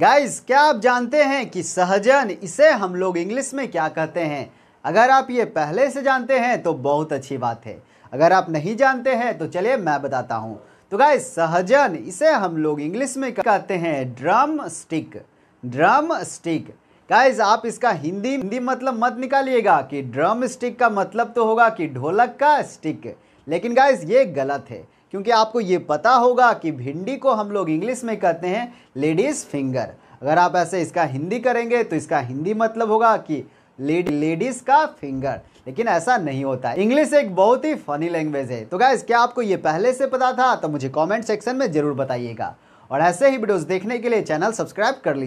guys क्या आप जानते हैं कि सहजन इसे हम लोग इंग्लिश में क्या कहते हैं अगर आप ये पहले से जानते हैं तो बहुत अच्छी बात है अगर आप नहीं जानते हैं तो चलिए मैं बताता हूँ तो गाइस सहजन इसे हम लोग इंग्लिश में कहते हैं drum stick drum stick guys आप इसका हिंदी हिंदी मतलब मत निकालिएगा कि ड्रम स्टिक का मतलब तो होगा कि ढोलक का स्टिक लेकिन गाइज ये गलत है क्योंकि आपको ये पता होगा कि भिंडी को हम लोग इंग्लिश में कहते हैं लेडीज़ फिंगर अगर आप ऐसे इसका हिंदी करेंगे तो इसका हिंदी मतलब होगा कि लेडी लेडीज़ का फिंगर लेकिन ऐसा नहीं होता इंग्लिश एक बहुत ही फनी लैंग्वेज है तो गाइज क्या आपको ये पहले से पता था तो मुझे कॉमेंट सेक्शन में ज़रूर बताइएगा और ऐसे ही वीडियोज़ देखने के लिए चैनल सब्सक्राइब कर लीजिए